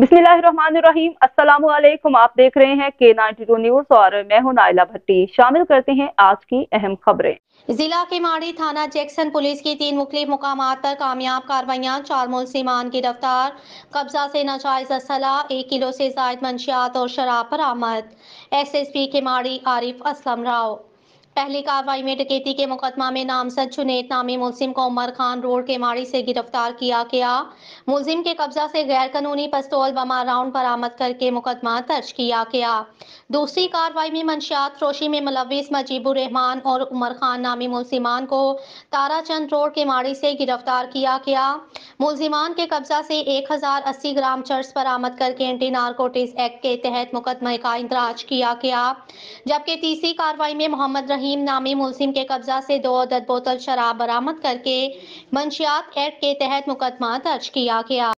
बिस्मिल्लाहिर्रहमानिर्रहीम अस्सलाम वालेकुम आप देख रहे हैं के नाइनटी टू न्यूज और मैं हूं नाइला भट्टी शामिल करते हैं आज की अहम खबरें जिला के माड़ी थाना जैक्सन पुलिस की तीन मुख्तलिफ मुकाम पर कामयाब कार्रवाइयां चार मुलसिमान गिरफ्तार कब्जा से नाजायज असला एक किलो से जायद मंशियात और शराब बरामद एस एस पी के माड़ी आरिफ असलम राव पहली कार्रवाई में डकैती के मुकदमा में नामजद जुनेद नामी मुलिम को उमर खान रोड के माड़ी से गिरफ्तार किया गया मुलिम के कब्जा से गैर कानूनी पस्तौल बमा राउंड बरामद करके मुकदमा दर्ज किया गया दूसरी कार्रवाई में मंशियात रोशी में मुलविस मजीबुर रहमान और उमर खान नामी मुलिमान को ताराचंद रोड के माड़ी से गिरफ्तार किया गया मुलजिमान के कब्जा से एक हजार अस्सी ग्राम चर्च बरामद करके एंटी नारकोटिस एक्ट के तहत मुकदमे का इंदराज किया गया जबकि तीसरी कार्रवाई में मोहम्मद रहीम नामी मुलिम के कब्जा से दो अदद बोतल शराब बरामद करके मंशियात एक्ट के तहत मुकदमा दर्ज किया गया